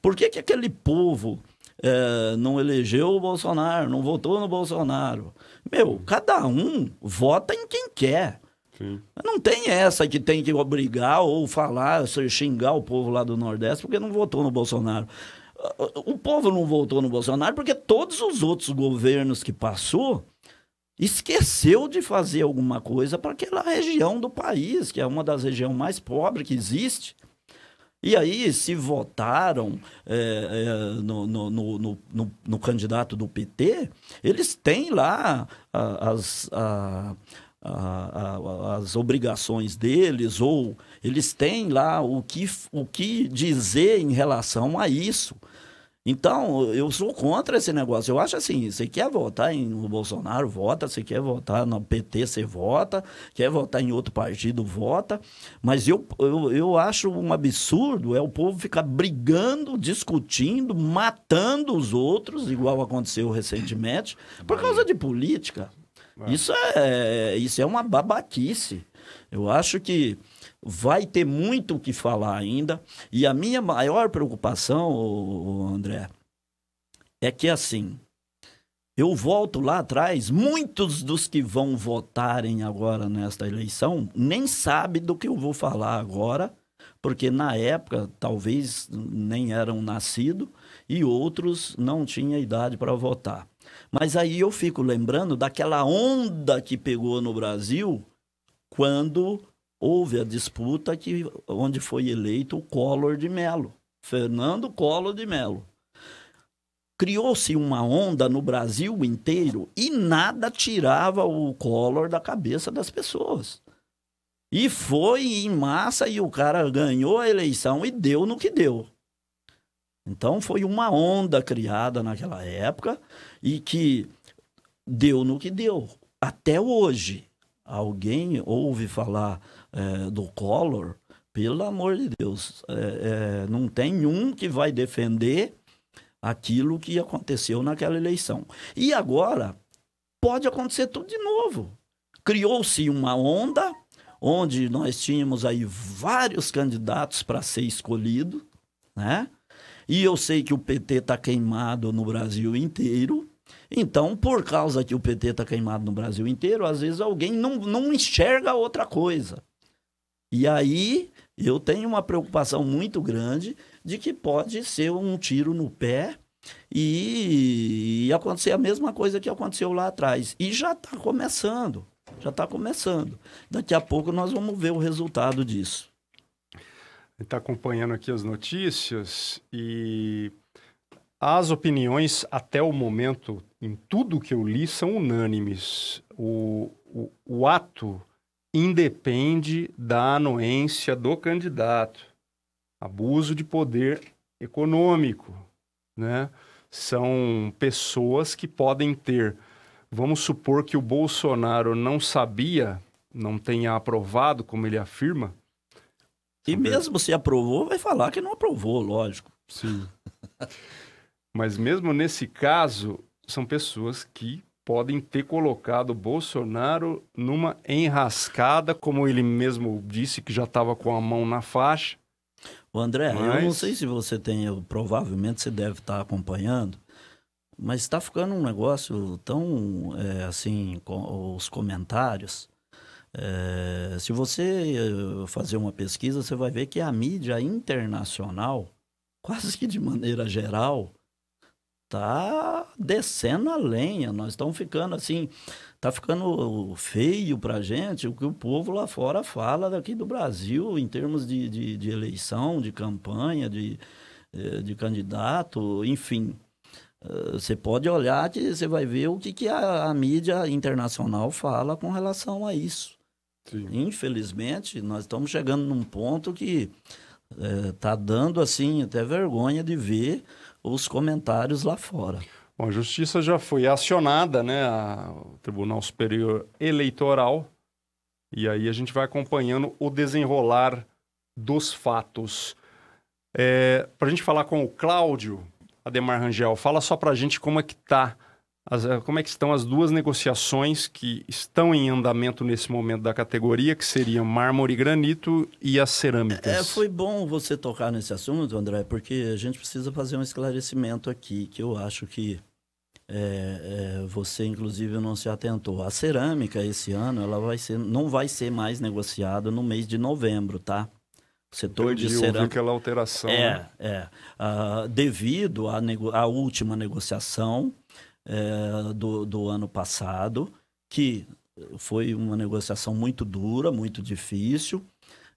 Por que, que aquele povo é, não elegeu o Bolsonaro, não votou no Bolsonaro. Meu, cada um vota em quem quer. Sim. Não tem essa que tem que obrigar ou falar, ou xingar o povo lá do Nordeste porque não votou no Bolsonaro. O povo não votou no Bolsonaro porque todos os outros governos que passou esqueceu de fazer alguma coisa para aquela região do país, que é uma das regiões mais pobres que existe. E aí se votaram é, é, no, no, no, no, candidato do PT, eles têm lá as, a, a, a, as obrigações deles, ou eles têm lá o que, o que dizer em relação a isso. Então, eu sou contra esse negócio. Eu acho assim, você quer votar em no Bolsonaro, vota. Você quer votar no PT, você vota. Quer votar em outro partido, vota. Mas eu, eu, eu acho um absurdo é o povo ficar brigando, discutindo, matando os outros, igual aconteceu recentemente, por causa de política. É. Isso é, isso é uma babaquice. Eu acho que vai ter muito o que falar ainda. E a minha maior preocupação, ô, ô André, é que assim, eu volto lá atrás, muitos dos que vão votarem agora nesta eleição nem sabem do que eu vou falar agora, porque na época talvez nem eram nascidos e outros não tinham idade para votar. Mas aí eu fico lembrando daquela onda que pegou no Brasil quando houve a disputa que, onde foi eleito o Collor de Melo, Fernando Collor de Melo. Criou-se uma onda no Brasil inteiro e nada tirava o Collor da cabeça das pessoas. E foi em massa e o cara ganhou a eleição e deu no que deu. Então foi uma onda criada naquela época e que deu no que deu. Até hoje, alguém ouve falar é, do Collor, pelo amor de Deus, é, é, não tem um que vai defender aquilo que aconteceu naquela eleição. E agora pode acontecer tudo de novo. Criou-se uma onda onde nós tínhamos aí vários candidatos para ser escolhido, né? E eu sei que o PT está queimado no Brasil inteiro. Então, por causa que o PT está queimado no Brasil inteiro, às vezes alguém não, não enxerga outra coisa. E aí eu tenho uma preocupação muito grande de que pode ser um tiro no pé e, e acontecer a mesma coisa que aconteceu lá atrás. E já está começando. Já está começando. Daqui a pouco nós vamos ver o resultado disso. Está acompanhando aqui as notícias e as opiniões até o momento, em tudo que eu li, são unânimes. O, o, o ato independe da anuência do candidato. Abuso de poder econômico, né? São pessoas que podem ter. Vamos supor que o Bolsonaro não sabia, não tenha aprovado, como ele afirma. E mesmo se aprovou, vai falar que não aprovou, lógico. Sim. Mas mesmo nesse caso, são pessoas que podem ter colocado Bolsonaro numa enrascada, como ele mesmo disse que já estava com a mão na faixa. O André, mas... eu não sei se você tem, provavelmente você deve estar tá acompanhando, mas está ficando um negócio tão é, assim, com os comentários. É, se você eh, fazer uma pesquisa, você vai ver que a mídia internacional, quase que de maneira geral, tá descendo a lenha. Nós estamos ficando assim, tá ficando feio para gente o que o povo lá fora fala daqui do Brasil em termos de, de, de eleição, de campanha, de, eh, de candidato, enfim. Eh, você pode olhar que você vai ver o que, que a, a mídia internacional fala com relação a isso. Sim. Infelizmente, nós estamos chegando num ponto que está eh, é, dando assim até vergonha de ver os comentários lá fora. Bom, a justiça já foi acionada, né? o Tribunal Superior Eleitoral. E aí a gente vai acompanhando o desenrolar dos fatos. É, para a gente falar com o Cláudio, Ademar Rangel, fala só para a gente como é que tá as, eh, como é que estão as duas negociações que estão em andamento nesse momento da categoria, que seriam mármore e granito e as cerâmicas? É, foi bom você tocar nesse assunto, André, porque a gente precisa fazer um esclarecimento aqui, que eu acho que é, é, você inclusive não se atentou. A cerâmica esse ano ela vai ser, não vai ser mais negociada no mês de novembro, tá? setor Entendi, de cerâmica. aquela alteração. É, né? é. Ah, devido à, nego... à última negociação, é, do, do ano passado, que foi uma negociação muito dura, muito difícil.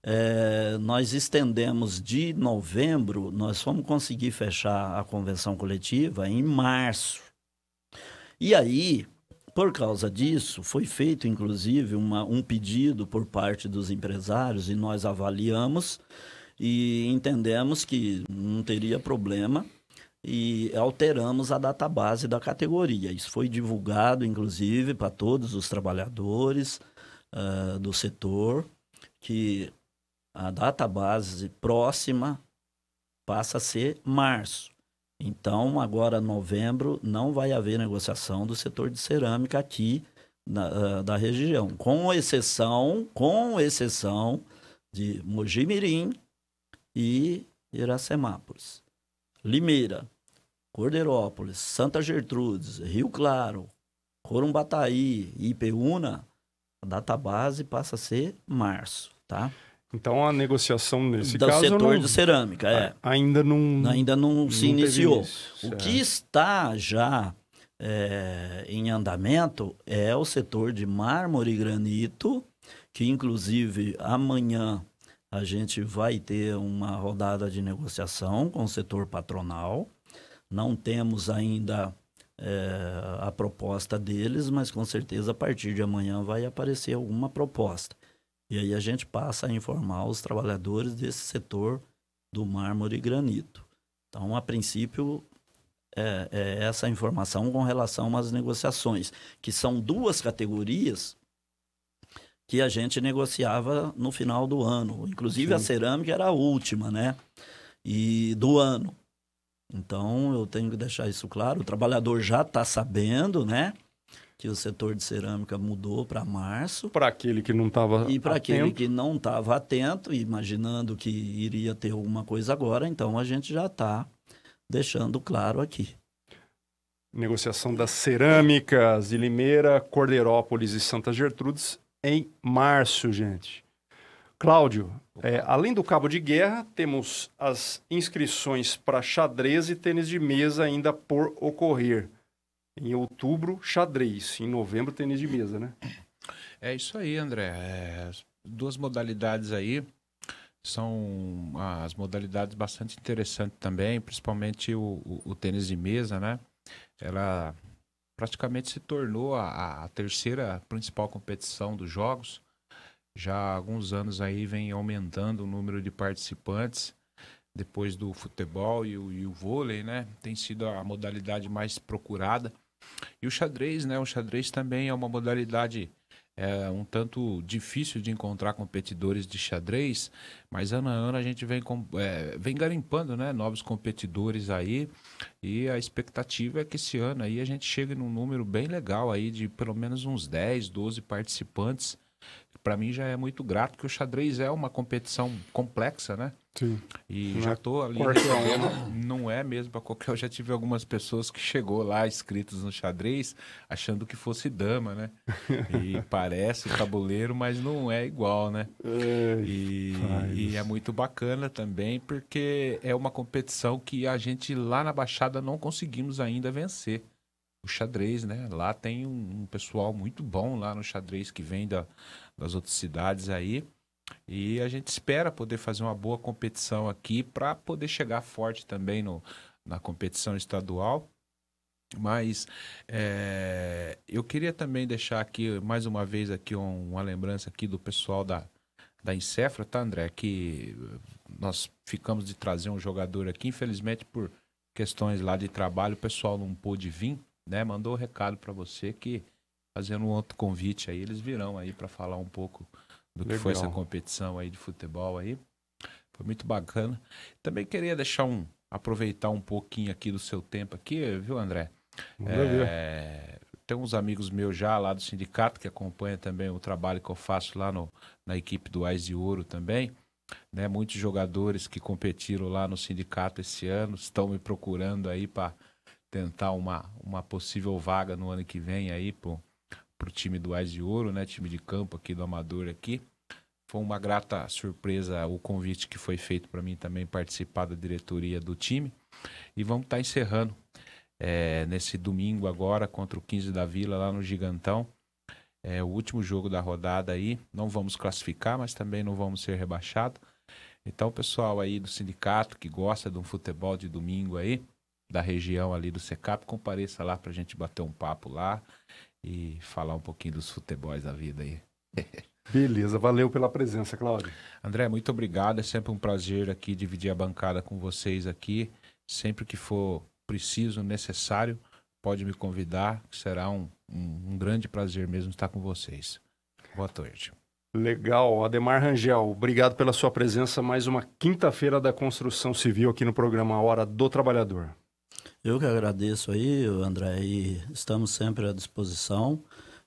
É, nós estendemos de novembro, nós fomos conseguir fechar a convenção coletiva em março. E aí, por causa disso, foi feito inclusive uma, um pedido por parte dos empresários e nós avaliamos e entendemos que não teria problema e alteramos a data base da categoria. Isso foi divulgado, inclusive, para todos os trabalhadores uh, do setor, que a data base próxima passa a ser março. Então, agora, novembro, não vai haver negociação do setor de cerâmica aqui na, uh, da região, com exceção, com exceção de Mojimirim e Iracemápolis. Limeira, Cordeirópolis, Santa Gertrudes, Rio Claro, Corumbataí e Ipeúna, a data base passa a ser março, tá? Então a negociação nesse Do caso setor não... de cerâmica, é. Ainda não ainda não, não se iniciou. Isso, o que está já é, em andamento é o setor de mármore e granito, que inclusive amanhã a gente vai ter uma rodada de negociação com o setor patronal não temos ainda é, a proposta deles, mas com certeza a partir de amanhã vai aparecer alguma proposta. E aí a gente passa a informar os trabalhadores desse setor do mármore e granito. Então, a princípio, é, é essa informação com relação às negociações, que são duas categorias que a gente negociava no final do ano. Inclusive Sim. a cerâmica era a última, né? E do ano. Então, eu tenho que deixar isso claro. O trabalhador já está sabendo, né? Que o setor de cerâmica mudou para março. Para aquele que não estava E para aquele que não estava atento, imaginando que iria ter alguma coisa agora, então a gente já está deixando claro aqui. Negociação das cerâmicas de Limeira, Cordeirópolis e Santa Gertrudes em março, gente. Cláudio, é, além do cabo de guerra, temos as inscrições para xadrez e tênis de mesa ainda por ocorrer. Em outubro, xadrez. Em novembro, tênis de mesa, né? É isso aí, André. É, duas modalidades aí. São ah, as modalidades bastante interessantes também, principalmente o, o, o tênis de mesa, né? Ela praticamente se tornou a, a terceira principal competição dos Jogos já há alguns anos aí vem aumentando o número de participantes depois do futebol e o, e o vôlei, né? Tem sido a modalidade mais procurada. E o xadrez, né? O xadrez também é uma modalidade é, um tanto difícil de encontrar competidores de xadrez, mas ano a ano a gente vem, é, vem garimpando né? novos competidores aí. E a expectativa é que esse ano aí a gente chegue num número bem legal aí de pelo menos uns 10, 12 participantes para mim já é muito grato, que o xadrez é uma competição complexa, né? Sim. E já tô ali recebendo, não é mesmo para qualquer. Eu já tive algumas pessoas que chegou lá inscritos no xadrez achando que fosse dama, né? E [LAUGHS] parece tabuleiro, mas não é igual, né? É, e, e, é muito bacana também porque é uma competição que a gente lá na Baixada não conseguimos ainda vencer. O xadrez, né? Lá tem um, um pessoal muito bom lá no xadrez que vem da, das outras cidades aí. E a gente espera poder fazer uma boa competição aqui para poder chegar forte também no, na competição estadual. Mas é, eu queria também deixar aqui, mais uma vez, aqui um, uma lembrança aqui do pessoal da, da Encefra, tá, André? Que nós ficamos de trazer um jogador aqui, infelizmente por questões lá de trabalho, o pessoal não pôde vir, né? Mandou o um recado para você que fazendo um outro convite aí, eles virão aí para falar um pouco do Legal. que foi essa competição aí de futebol aí. Foi muito bacana. Também queria deixar um aproveitar um pouquinho aqui do seu tempo aqui, viu, André? É, tem uns amigos meus já lá do sindicato que acompanha também o trabalho que eu faço lá no, na equipe do Ais de Ouro também. Né, muitos jogadores que competiram lá no sindicato esse ano estão me procurando aí para tentar uma, uma possível vaga no ano que vem aí para pro time do Ais de Ouro, né? Time de campo aqui do Amador aqui. Foi uma grata surpresa o convite que foi feito para mim também participar da diretoria do time. E vamos estar tá encerrando é, nesse domingo agora contra o 15 da Vila lá no Gigantão. É o último jogo da rodada aí. Não vamos classificar, mas também não vamos ser rebaixados. Então, pessoal aí do sindicato que gosta de um futebol de domingo aí, da região ali do Secap, compareça lá para a gente bater um papo lá e falar um pouquinho dos futebols da vida aí. [LAUGHS] Beleza, valeu pela presença, Cláudio. André, muito obrigado. É sempre um prazer aqui dividir a bancada com vocês aqui. Sempre que for preciso, necessário, pode me convidar. Será um, um, um grande prazer mesmo estar com vocês. Boa tarde. Legal, Ademar Rangel, obrigado pela sua presença mais uma quinta-feira da construção civil aqui no programa Hora do Trabalhador. Eu que agradeço aí, André, e estamos sempre à disposição.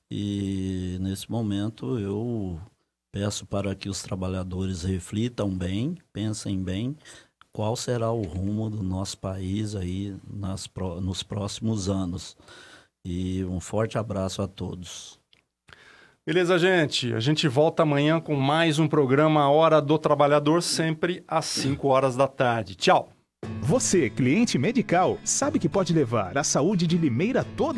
E nesse momento eu peço para que os trabalhadores reflitam bem, pensem bem qual será o rumo do nosso país aí nas, nos próximos anos. E um forte abraço a todos. Beleza, gente? A gente volta amanhã com mais um programa Hora do Trabalhador, sempre às 5 horas da tarde. Tchau! Você, cliente medical, sabe que pode levar a saúde de Limeira toda